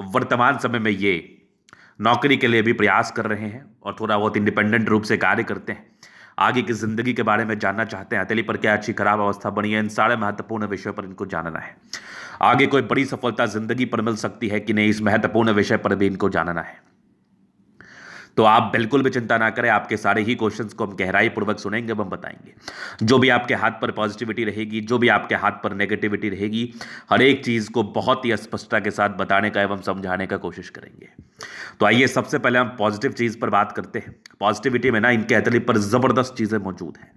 वर्तमान समय में ये नौकरी के लिए भी प्रयास कर रहे हैं और थोड़ा बहुत इंडिपेंडेंट रूप से कार्य करते हैं आगे की ज़िंदगी के बारे में जानना चाहते हैं अतली पर क्या अच्छी खराब अवस्था बनी है इन सारे महत्वपूर्ण विषयों पर इनको जानना है आगे कोई बड़ी सफलता ज़िंदगी पर मिल सकती है कि नहीं इस महत्वपूर्ण विषय पर भी इनको जानना है तो आप बिल्कुल भी चिंता ना करें आपके सारे ही क्वेश्चंस को हम गहराई पूर्वक सुनेंगे हम बताएंगे जो भी आपके हाथ पर पॉजिटिविटी रहेगी जो भी आपके हाथ पर नेगेटिविटी रहेगी हर एक चीज़ को बहुत ही स्पष्टता के साथ बताने का एवं समझाने का कोशिश करेंगे तो आइए सबसे पहले हम पॉजिटिव चीज़ पर बात करते हैं पॉजिटिविटी में ना इनके अतली पर ज़बरदस्त चीज़ें मौजूद हैं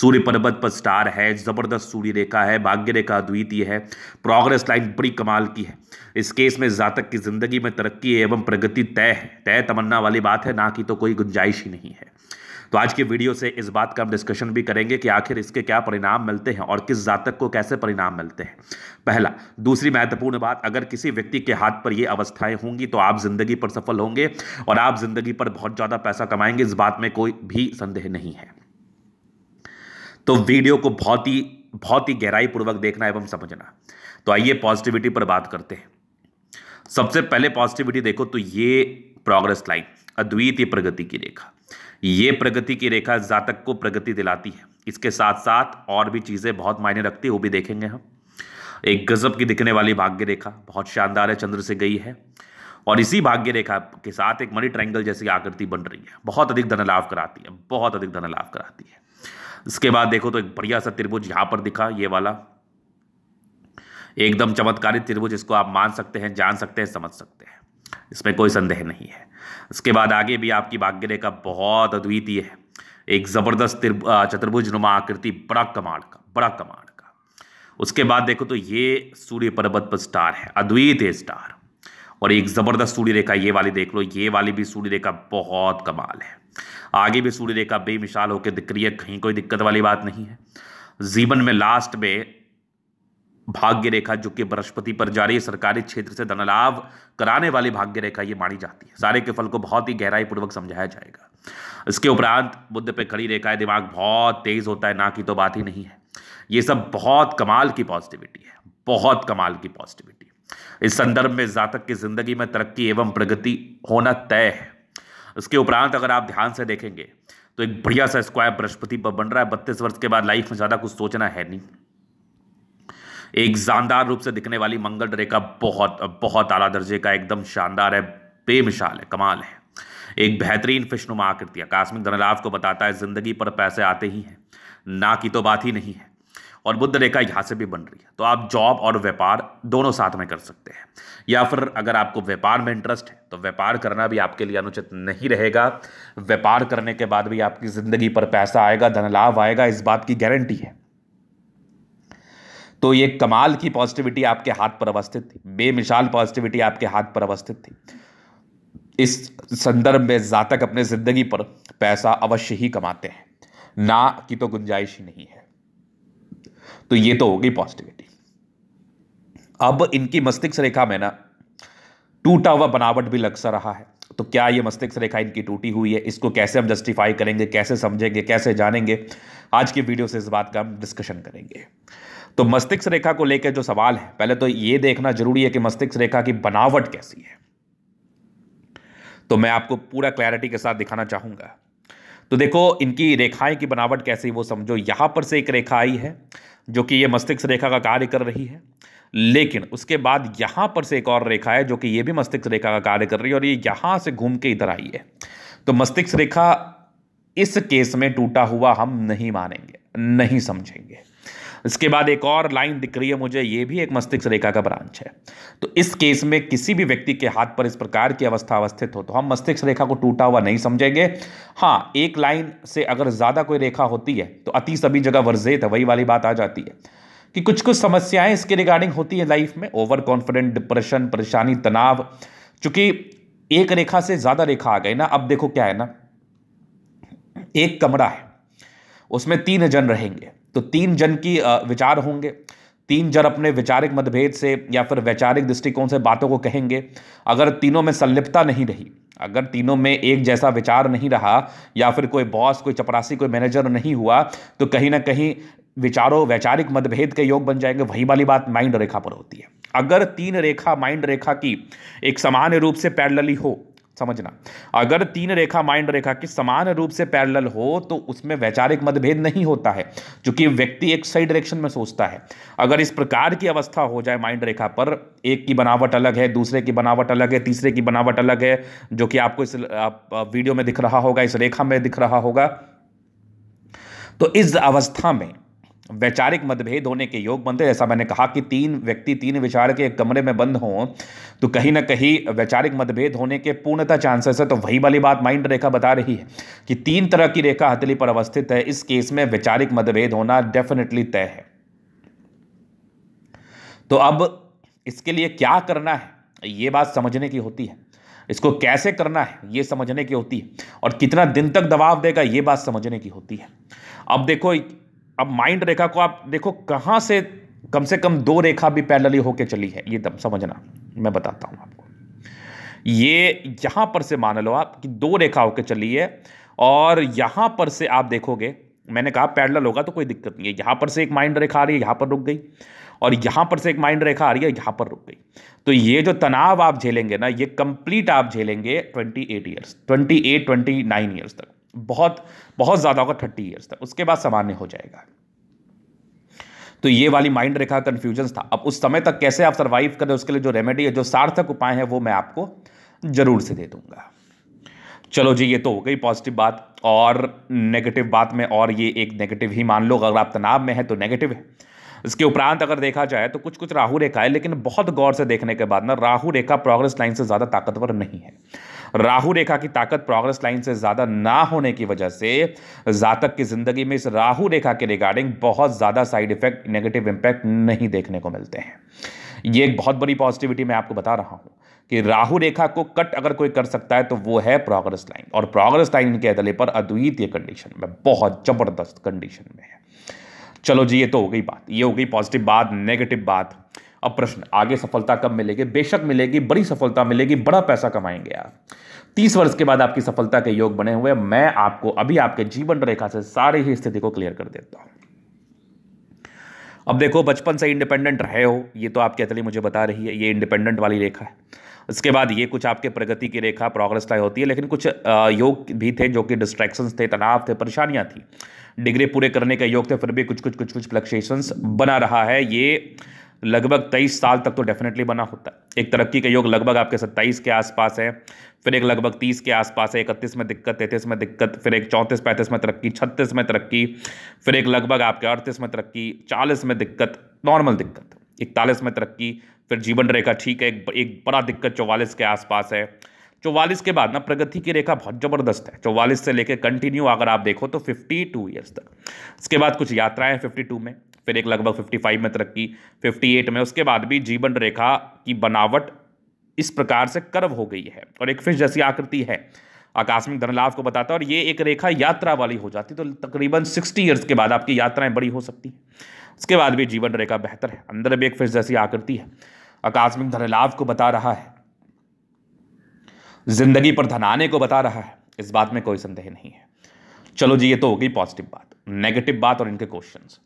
सूर्य पर्वत पर स्टार है ज़बरदस्त सूर्य रेखा है भाग्य रेखा अद्वितीय है प्रोग्रेस लाइन बड़ी कमाल की है इस केस में जातक की ज़िंदगी में तरक्की एवं प्रगति तय है तय तमन्ना वाली बात है ना की तो कोई गुंजाइश ही नहीं है तो आज के वीडियो से इस बात का हम डिस्कशन भी करेंगे कि आखिर इसके क्या परिणाम मिलते हैं और किस जातक को कैसे परिणाम मिलते हैं पहला दूसरी महत्वपूर्ण बात अगर किसी व्यक्ति के हाथ पर ये अवस्थाएं होंगी तो आप जिंदगी पर सफल होंगे और आप जिंदगी पर बहुत ज़्यादा पैसा कमाएंगे इस बात में कोई भी संदेह नहीं है तो वीडियो को बहुत ही बहुत ही गहराई पूर्वक देखना एवं समझना तो आइए पॉजिटिविटी पर बात करते हैं सबसे पहले पॉजिटिविटी देखो तो ये प्रोग्रेस लाइन अद्वितीय प्रगति की रेखा ये प्रगति की रेखा जातक को प्रगति दिलाती है इसके साथ साथ और भी चीज़ें बहुत मायने रखती है वो भी देखेंगे हम एक गजब की दिखने वाली भाग्य रेखा बहुत शानदार है चंद्र से गई है और इसी भाग्य रेखा के साथ एक मनी ट्रायंगल जैसी आकृति बन रही है बहुत अधिक धन लाभ कराती है बहुत अधिक धन लाभ कराती है इसके बाद देखो तो एक बढ़िया सा त्रिभुज यहाँ पर दिखा ये वाला एकदम चमत्कारी त्रिभुज इसको आप मान सकते हैं जान सकते हैं समझ सकते हैं इसमें कोई संदेह नहीं है इसके बाद आगे भी आपकी भाग्य का बहुत अद्वितीय है एक ज़बरदस्त चतुर्भुज नुमा आकृति बड़ा कमाल का बड़ा कमाल का उसके बाद देखो तो ये सूर्य पर्वत पर स्टार है अद्वितीय स्टार और एक ज़बरदस्त सूर्य रेखा ये वाली देख लो ये वाली भी सूर्य रेखा बहुत कमाल है आगे भी सूर्य रेखा बेमिसाल होकर दिख रही है कहीं कोई दिक्कत वाली बात नहीं है जीवन में लास्ट में भाग्य रेखा जो कि बृहस्पति पर जा रही है सरकारी क्षेत्र से धनलाभ कराने वाली भाग्य रेखा ये मानी जाती है सारे के फल को बहुत ही गहराई पूर्वक समझाया जाएगा इसके उपरांत बुद्ध पे खड़ी रेखा है दिमाग बहुत तेज होता है ना की तो बात ही नहीं है ये सब बहुत कमाल की पॉजिटिविटी है बहुत कमाल की पॉजिटिविटी इस संदर्भ में जातक की जिंदगी में तरक्की एवं प्रगति होना तय है इसके उपरांत अगर आप ध्यान से देखेंगे तो एक बढ़िया सा स्क्वायर बृहस्पति पर बन रहा है बत्तीस वर्ष के बाद लाइफ में ज़्यादा कुछ सोचना है नहीं एक जानदार रूप से दिखने वाली मंगल रेखा बहुत बहुत आला दर्जे का एकदम शानदार है बेमिसाल है कमाल है एक बेहतरीन फिशनुमा आकृति आकस्मिक धनलाभ को बताता है जिंदगी पर पैसे आते ही हैं ना की तो बात ही नहीं है और बुद्ध रेखा यहाँ से भी बन रही है तो आप जॉब और व्यापार दोनों साथ में कर सकते हैं या फिर अगर आपको व्यापार में इंटरेस्ट है तो व्यापार करना भी आपके लिए अनुचित नहीं रहेगा व्यापार करने के बाद भी आपकी ज़िंदगी पर पैसा आएगा धन लाभ आएगा इस बात की गारंटी है तो ये कमाल की पॉजिटिविटी आपके हाथ पर अवस्थित थी बेमिसाल पॉजिटिविटी आपके हाथ पर अवस्थित थी इस संदर्भ में जातक अपने ज़िंदगी पर पैसा अवश्य ही कमाते हैं ना की तो गुंजाइश ही नहीं है तो ये तो होगी पॉजिटिविटी अब इनकी मस्तिष्क रेखा में ना टूटा हुआ बनावट भी लग सा रहा है तो क्या ये मस्तिष्क रेखा इनकी टूटी हुई है इसको कैसे हम जस्टिफाई करेंगे कैसे समझेंगे कैसे जानेंगे आज की वीडियो से इस बात का हम डिस्कशन करेंगे तो मस्तिष्क रेखा को लेकर जो सवाल है पहले तो ये देखना जरूरी है कि मस्तिष्क रेखा की बनावट कैसी है तो मैं आपको पूरा क्लैरिटी के साथ दिखाना चाहूंगा तो देखो इनकी रेखाएं की बनावट कैसी वो समझो यहां पर से एक रेखा आई है जो कि ये मस्तिष्क रेखा का कार्य कर रही है लेकिन उसके बाद यहां पर से एक और रेखा है जो कि ये भी मस्तिष्क रेखा का कार्य कर रही है और ये यहां से घूम के इधर आई है तो मस्तिष्क रेखा इस केस में टूटा हुआ हम नहीं मानेंगे नहीं समझेंगे इसके बाद एक और लाइन दिख रही है मुझे ये भी एक मस्तिष्क रेखा का ब्रांच है तो इस केस में किसी भी व्यक्ति के हाथ पर इस प्रकार की अवस्था अवस्थित हो तो हम मस्तिष्क रेखा को टूटा हुआ नहीं समझेंगे हाँ एक लाइन से अगर ज़्यादा कोई रेखा होती है तो अति सभी जगह वर्जित है वही वाली बात आ जाती है कि कुछ कुछ समस्याएं इसके रिगार्डिंग होती है लाइफ में ओवर कॉन्फिडेंट डिप्रेशन परेशानी तनाव चूंकि एक रेखा से ज़्यादा रेखा आ गई ना अब देखो क्या है ना एक कमरा है उसमें तीन जन रहेंगे तो तीन जन की विचार होंगे तीन जन अपने वैचारिक मतभेद से या फिर वैचारिक दृष्टिकोण से बातों को कहेंगे अगर तीनों में संलिप्तता नहीं रही अगर तीनों में एक जैसा विचार नहीं रहा या फिर कोई बॉस कोई चपरासी कोई मैनेजर नहीं हुआ तो कहीं ना कहीं विचारों वैचारिक मतभेद के योग बन जाएंगे वही वाली बात माइंड रेखा पर होती है अगर तीन रेखा माइंड रेखा की एक सामान्य रूप से पैरलली हो समझना अगर तीन रेखा माइंड रेखा की समान रूप से पैरेलल हो तो उसमें वैचारिक मतभेद नहीं होता है क्योंकि व्यक्ति एक सही डायरेक्शन में सोचता है अगर इस प्रकार की अवस्था हो जाए माइंड रेखा पर एक की बनावट अलग है दूसरे की बनावट अलग है तीसरे की बनावट अलग है जो कि आपको इस आप, वीडियो में दिख रहा होगा इस रेखा में दिख रहा होगा तो इस अवस्था में वैचारिक मतभेद होने के योग बनते हैं जैसा मैंने कहा कि तीन व्यक्ति तीन विचार के एक कमरे में बंद हों तो कहीं ना कहीं वैचारिक मतभेद होने के पूर्णतः चांसेस है तो वही वाली बात माइंड रेखा बता रही है कि तीन तरह की रेखा हथेली पर अवस्थित है इस केस में वैचारिक मतभेद होना डेफिनेटली तय है तो अब इसके लिए क्या करना है ये बात समझने की होती है इसको कैसे करना है ये समझने की होती है और कितना दिन तक दबाव देगा ये बात समझने की होती है अब देखो अब माइंड रेखा को आप देखो कहाँ से कम से कम दो रेखा भी पैरेलली होके चली है ये दम समझना मैं बताता हूँ आपको ये यहाँ पर से मान लो आप कि दो रेखा होके चली है और यहाँ पर से आप देखोगे मैंने कहा पैरेलल होगा तो कोई दिक्कत नहीं है यहाँ पर से एक माइंड रेखा आ रही है यहाँ पर रुक गई और यहाँ पर से एक माइंड रेखा आ रही है यहाँ पर रुक गई तो ये जो तनाव आप झेलेंगे ना ये कंप्लीट आप झेलेंगे 28 एट ईयर्स 28 29 नाइन ईयर्स तक बहुत बहुत ज़्यादा होगा थर्टी ईयर्स तक उसके बाद सामान्य हो जाएगा तो ये वाली माइंड रेखा कन्फ्यूजन था अब उस समय तक कैसे आप सर्वाइव करें उसके लिए जो रेमेडी है जो सार्थक उपाय है वो मैं आपको ज़रूर से दे दूंगा चलो जी ये तो हो गई पॉजिटिव बात और नेगेटिव बात में और ये एक नेगेटिव ही मान लो अगर आप तनाव में है तो नेगेटिव है इसके उपरांत अगर देखा जाए तो कुछ कुछ राहु रेखा है लेकिन बहुत गौर से देखने के बाद ना राहु रेखा प्रोग्रेस लाइन से ज़्यादा ताकतवर नहीं है राहु रेखा की ताकत प्रोग्रेस लाइन से ज़्यादा ना होने की वजह से जातक की ज़िंदगी में इस राहु रेखा के रिगार्डिंग बहुत ज़्यादा साइड इफेक्ट नेगेटिव इंपैक्ट नहीं देखने को मिलते हैं ये एक बहुत बड़ी पॉजिटिविटी मैं आपको बता रहा हूं कि राहु रेखा को कट अगर कोई कर सकता है तो वो है प्रोग्रेस लाइन और प्रोग्रेस लाइन के अदले पर अद्वितीय कंडीशन में बहुत ज़बरदस्त कंडीशन में है चलो जी ये तो हो गई बात ये हो गई पॉजिटिव बात नेगेटिव बात अब प्रश्न आगे सफलता कब मिलेगी बेशक मिलेगी बड़ी सफलता मिलेगी बड़ा पैसा कमाएंगे आप तीस वर्ष के बाद आपकी सफलता के योग बने हुए मैं आपको अभी आपके जीवन रेखा से सारी ही स्थिति को क्लियर कर देता हूं अब देखो बचपन से इंडिपेंडेंट रहे हो ये तो आपके अतली मुझे बता रही है ये इंडिपेंडेंट वाली रेखा है इसके बाद ये कुछ आपके प्रगति की रेखा प्रोग्रेस लाइ होती है लेकिन कुछ योग भी थे जो कि डिस्ट्रैक्शंस थे तनाव थे परेशानियां थी डिग्री पूरे करने के योग थे फिर भी कुछ कुछ कुछ कुछ फ्लक्चुएशंस बना रहा है ये लगभग तेईस साल तक तो डेफिनेटली बना होता है एक तरक्की का योग लगभग आपके सत्ताईस के आसपास है फिर एक लगभग तीस के आसपास है इकतीस में दिक्कत तैंतीस में दिक्कत फिर एक चौंतीस पैंतीस में तरक्की छत्तीस में तरक्की फिर एक लगभग आपके अड़तीस में तरक्की चालीस में दिक्कत नॉर्मल दिक्कत इकतालीस में तरक्की फिर जीवन रेखा ठीक है एक, बड़ा दिक्कत चौवालीस के आसपास है चौवालीस के बाद ना प्रगति की रेखा बहुत ज़बरदस्त है चौवालीस से लेकर कंटिन्यू अगर आप देखो तो फिफ्टी टू ईयर्स तक इसके बाद कुछ यात्राएं फिफ्टी टू में फिर एक लगभग 55 में तरक्की 58 में उसके बाद भी जीवन रेखा की बनावट इस प्रकार से कर्व हो गई है और एक फिश जैसी आकृति है आकस्मिक धनलाभ को बताता है और ये एक रेखा यात्रा वाली हो जाती तो तकरीबन सिक्सटी ईयर्स के बाद आपकी यात्राएं बड़ी हो सकती हैं उसके बाद भी जीवन रेखा बेहतर है अंदर भी एक फिश जैसी आकृति है आकस्मिक धनलाभ को बता रहा है जिंदगी पर धन आने को बता रहा है इस बात में कोई संदेह नहीं है चलो जी ये तो हो गई पॉजिटिव बात नेगेटिव बात और इनके क्वेश्चंस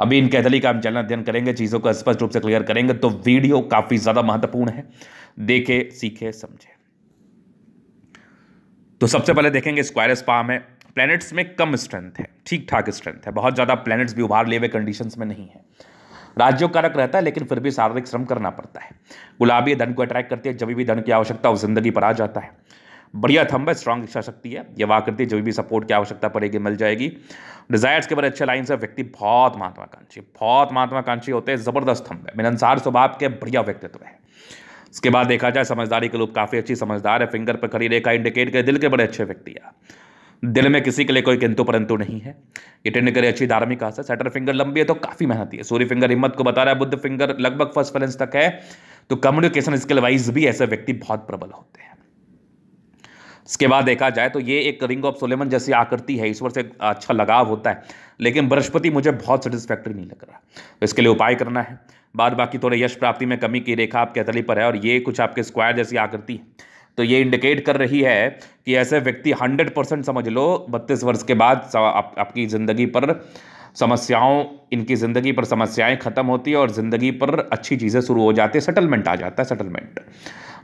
अभी इन कैथली का हम चलन अध्ययन करेंगे चीज़ों को स्पष्ट रूप से क्लियर करेंगे तो वीडियो काफ़ी ज़्यादा महत्वपूर्ण है देखे सीखे समझे तो सबसे पहले देखेंगे स्क्वायर स्पाम है प्लैनेट्स में कम स्ट्रेंथ है ठीक ठाक स्ट्रेंथ है बहुत ज़्यादा प्लैनेट्स भी उभार लिए हुए कंडीशन में नहीं है राज्यों कारक रहता है लेकिन फिर भी शारीरिक श्रम करना पड़ता है गुलाबी धन को अट्रैक्ट करती है जब भी धन की आवश्यकता हो जिंदगी पर आ जाता है बढ़िया थंब है स्ट्रांग इच्छा शक्ति है ये वाकृति जो भी सपोर्ट की आवश्यकता पड़ेगी मिल जाएगी डिजायर्स के बड़े अच्छे लाइन से व्यक्ति बहुत महत्वाकांक्षी बहुत महत्वाकांक्षी होते हैं ज़बरदस्त थंब है मिलनसार स्वभाव के बढ़िया व्यक्तित्व है इसके बाद देखा जाए समझदारी के लोग काफ़ी अच्छी समझदार है फिंगर पर खड़ी रेखा इंडिकेट करे दिल के बड़े अच्छे व्यक्ति है दिल में किसी के लिए कोई किंतु परंतु नहीं है ये टेंड करे अच्छी धार्मिक है सेटर फिंगर लंबी है तो काफ़ी मेहनती है सूर्य फिंगर हिम्मत को बता रहा है बुद्ध फिंगर लगभग फर्स्ट बैलेंस तक है तो कम्युनिकेशन स्किल वाइज भी ऐसे व्यक्ति बहुत प्रबल होते हैं इसके बाद देखा जाए तो ये एक रिंग ऑफ सोलेमन जैसी आकृति है ईश्वर से अच्छा लगाव होता है लेकिन बृहस्पति मुझे बहुत सेटिस्फैक्ट्री नहीं लग रहा तो इसके लिए उपाय करना है बाद बाकी थोड़े यश प्राप्ति में कमी की रेखा आपके अतली पर है और ये कुछ आपके स्क्वायर जैसी आकृति है तो ये इंडिकेट कर रही है कि ऐसे व्यक्ति हंड्रेड परसेंट समझ लो बत्तीस वर्ष के बाद आप, आपकी ज़िंदगी पर समस्याओं इनकी ज़िंदगी पर समस्याएं ख़त्म होती है और ज़िंदगी पर अच्छी चीज़ें शुरू हो जाती है सेटलमेंट आ जाता है सेटलमेंट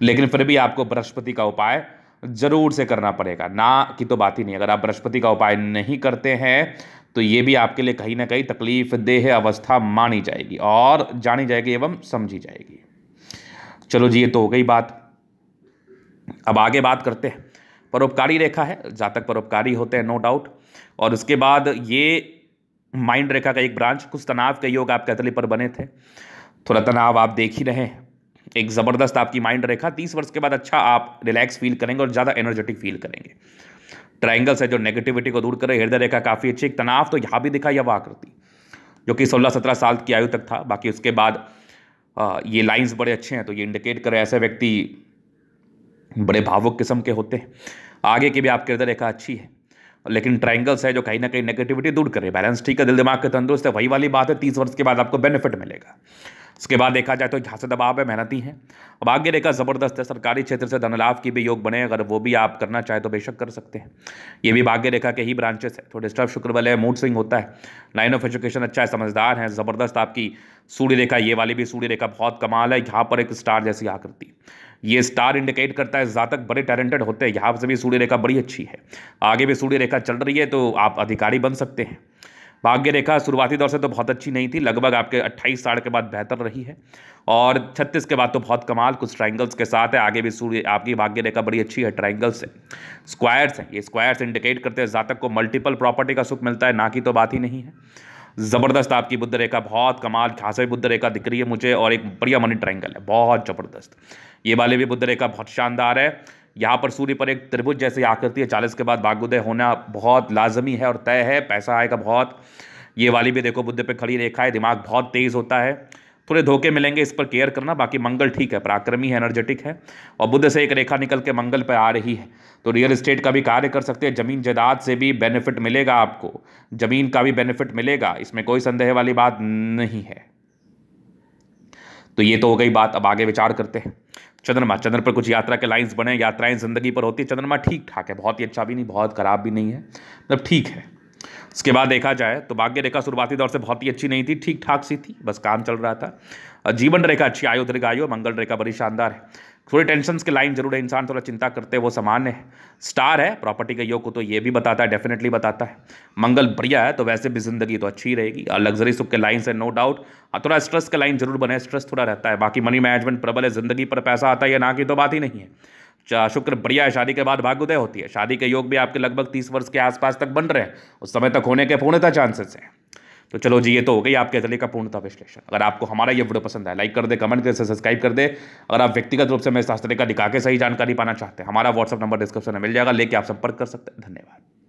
लेकिन फिर भी आपको बृहस्पति का उपाय ज़रूर से करना पड़ेगा ना की तो बात ही नहीं अगर आप बृहस्पति का उपाय नहीं करते हैं तो ये भी आपके लिए कहीं ना कहीं तकलीफ देह अवस्था मानी जाएगी और जानी जाएगी एवं समझी जाएगी चलो जी ये तो हो गई बात अब आगे बात करते हैं परोपकारी रेखा है जातक परोपकारी होते हैं नो डाउट और उसके बाद ये माइंड रेखा का एक ब्रांच कुछ तनाव के योग आपके अतली पर बने थे थोड़ा तनाव आप देख ही रहे हैं एक ज़बरदस्त आपकी माइंड रेखा तीस वर्ष के बाद अच्छा आप रिलैक्स फील करेंगे और ज़्यादा एनर्जेटिक फील करेंगे ट्राइंगल्स है जो नेगेटिविटी को दूर करे हृदय रेखा काफ़ी अच्छी तनाव तो यहाँ भी दिखा या वहाँ करती जो कि सोलह सत्रह साल की आयु तक था बाकी उसके बाद ये लाइंस बड़े अच्छे हैं तो ये इंडिकेट करे ऐसे व्यक्ति बड़े भावुक किस्म के होते हैं आगे की भी आपकी हृदय रेखा अच्छी है लेकिन ट्राइंगल्स है जो कहीं ना कहीं नेगेटिविटी दूर करे बैलेंस ठीक है दिल दिमाग के तंदुरुस्त है वही वाली बात है तीस वर्ष के बाद आपको बेनिफिट मिलेगा इसके बाद देखा जाए तो झांसे दबाव है मेहनती हैं अब आगे रेखा ज़बरदस्त है सरकारी क्षेत्र से धनलाभ की भी योग बने अगर वो भी आप करना चाहें तो बेशक कर सकते हैं ये भी भाग्य रेखा के ही ब्रांचेस है थोड़े डिस्टर्ब शुक्र वाले मूड स्विंग होता है लाइन ऑफ एजुकेशन अच्छा है समझदार है ज़बरदस्त आपकी सूर्य रेखा ये वाली भी सूर्य रेखा बहुत कमाल है यहाँ पर एक स्टार जैसी आकृति ये स्टार इंडिकेट करता है जातक बड़े टैलेंटेड होते हैं यहाँ से भी सूर्य रेखा बड़ी अच्छी है आगे भी सूर्य रेखा चल रही है तो आप अधिकारी बन सकते हैं भाग्य रेखा शुरुआती दौर से तो बहुत अच्छी नहीं थी लगभग आपके 28 साल के बाद बेहतर रही है और 36 के बाद तो बहुत कमाल कुछ ट्राइंगल्स के साथ है आगे भी सूर्य आपकी भाग्य रेखा बड़ी अच्छी है ट्राइंगल्स है स्क्वायर्स हैं ये स्क्वायर्स इंडिकेट करते हैं जातक को मल्टीपल प्रॉपर्टी का सुख मिलता है ना कि तो बात ही नहीं है ज़बरदस्त आपकी बुद्ध रेखा बहुत कमाल खास बुद्ध रेखा दिख रही है मुझे और एक बढ़िया मनी ट्राइंगल है बहुत ज़बरदस्त ये वाले भी बुद्ध रेखा बहुत शानदार है यहाँ पर सूर्य पर एक त्रिभुज जैसी आकृति है चालीस के बाद भाग्योदय होना बहुत लाजमी है और तय है पैसा आएगा बहुत ये वाली भी देखो बुद्ध पे खड़ी रेखा है दिमाग बहुत तेज़ होता है थोड़े धोखे मिलेंगे इस पर केयर करना बाकी मंगल ठीक है पराक्रमी है एनर्जेटिक है और बुद्ध से एक रेखा निकल के मंगल पर आ रही है तो रियल इस्टेट का भी कार्य कर सकते हैं ज़मीन जायदाद से भी बेनिफिट मिलेगा आपको ज़मीन का भी बेनिफिट मिलेगा इसमें कोई संदेह वाली बात नहीं है तो ये तो हो गई बात अब आगे विचार करते हैं चंद्रमा चंद्र पर कुछ यात्रा के लाइंस बने यात्राएं ज़िंदगी पर होती है चंद्रमा ठीक ठाक है बहुत ही अच्छा भी नहीं बहुत ख़राब भी नहीं है मतलब ठीक है उसके बाद देखा जाए तो भाग्य रेखा शुरुआती दौर से बहुत ही अच्छी नहीं थी ठीक ठाक सी थी बस काम चल रहा था जीवन रेखा अच्छी आयु दीर्घ आयु मंगल रेखा बड़ी शानदार है थोड़ी टेंशन की लाइन जरूर है इंसान थोड़ा चिंता करते हैं वो सामान्य है स्टार है प्रॉपर्टी के योग को तो ये भी बताता है डेफिनेटली बताता है मंगल बढ़िया है तो वैसे भी जिंदगी तो अच्छी रहेगी और लग्जरी सुख के लाइन से नो डाउट और थोड़ा स्ट्रेस के लाइन जरूर बने स्ट्रेस थोड़ा रहता है बाकी मनी मैनेजमेंट प्रबल है जिंदगी पर पैसा आता है या ना की तो बात ही नहीं है शुक्र बढ़िया है शादी के बाद भाग्योदय होती है शादी के योग भी आपके लगभग तीस वर्ष के आसपास तक बन रहे हैं उस समय तक होने के पूर्णता चांसेस हैं तो चलो जी ये तो हो गई आपके अगले का पूर्णता विश्लेषण अगर आपको हमारा ये वीडियो पसंद है लाइक कर दे कमेंट कर सब्सक्राइब कर दे अगर आप व्यक्तिगत रूप से मेरे शास्त्र का दिखा के सही जानकारी पाना चाहते हैं हमारा व्हाट्सअप नंबर डिस्क्रिप्शन में मिल जाएगा लेके आप संपर्क कर सकते हैं धन्यवाद